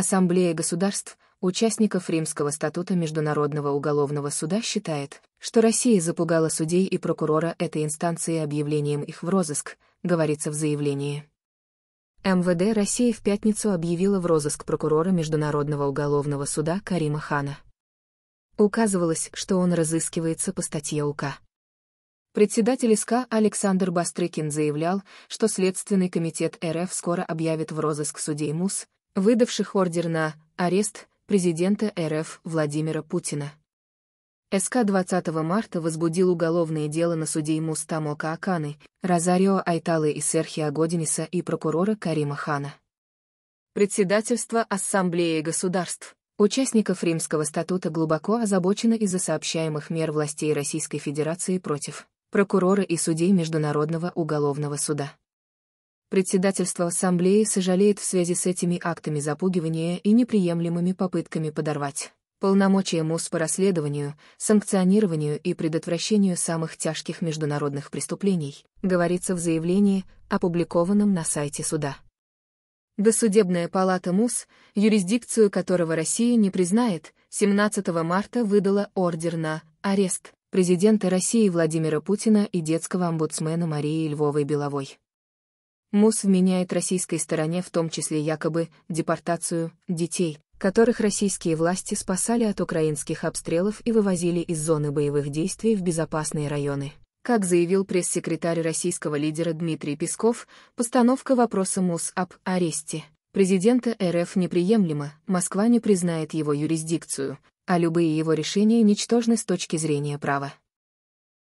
Ассамблея государств, участников Римского статута Международного уголовного суда считает, что Россия запугала судей и прокурора этой инстанции объявлением их в розыск, говорится в заявлении. МВД России в пятницу объявила в розыск прокурора Международного уголовного суда Карима Хана. Указывалось, что он разыскивается по статье УК. Председатель СК Александр Бастрыкин заявлял, что Следственный комитет РФ скоро объявит в розыск судей МУС, выдавших ордер на арест президента РФ Владимира Путина. СК 20 марта возбудил уголовное дело на судей Мустамо Кааканы, Розарио Айталы и Серхиа Годиниса и прокурора Карима Хана. Председательство Ассамблеи государств, участников Римского статута глубоко озабочено из-за сообщаемых мер властей Российской Федерации против прокурора и судей Международного уголовного суда председательство Ассамблеи сожалеет в связи с этими актами запугивания и неприемлемыми попытками подорвать полномочия МУС по расследованию, санкционированию и предотвращению самых тяжких международных преступлений, говорится в заявлении, опубликованном на сайте суда. Досудебная палата МУС, юрисдикцию которого Россия не признает, 17 марта выдала ордер на арест президента России Владимира Путина и детского омбудсмена Марии Львовой-Беловой. МУС вменяет российской стороне в том числе якобы депортацию детей, которых российские власти спасали от украинских обстрелов и вывозили из зоны боевых действий в безопасные районы. Как заявил пресс-секретарь российского лидера Дмитрий Песков, постановка вопроса МУС об аресте президента РФ неприемлема, Москва не признает его юрисдикцию, а любые его решения ничтожны с точки зрения права.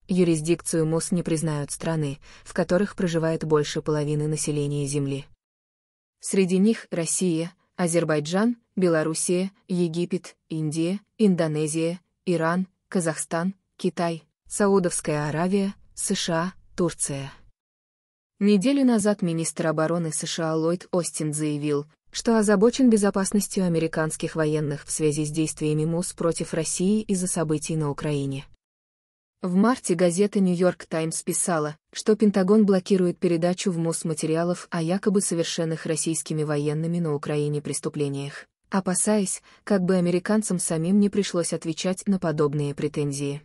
Юрисдикцию МОС не признают страны, в которых проживает больше половины населения Земли. Среди них Россия, Азербайджан, Белоруссия, Египет, Индия, Индонезия, Иран, Казахстан, Китай, Саудовская Аравия, США, Турция. Неделю назад министр обороны США Ллойд Остин заявил, что озабочен безопасностью американских военных в связи с действиями МУС против России из-за событий на Украине. В марте газета «Нью-Йорк Таймс» писала, что Пентагон блокирует передачу в МОС материалов о якобы совершенных российскими военными на Украине преступлениях, опасаясь, как бы американцам самим не пришлось отвечать на подобные претензии.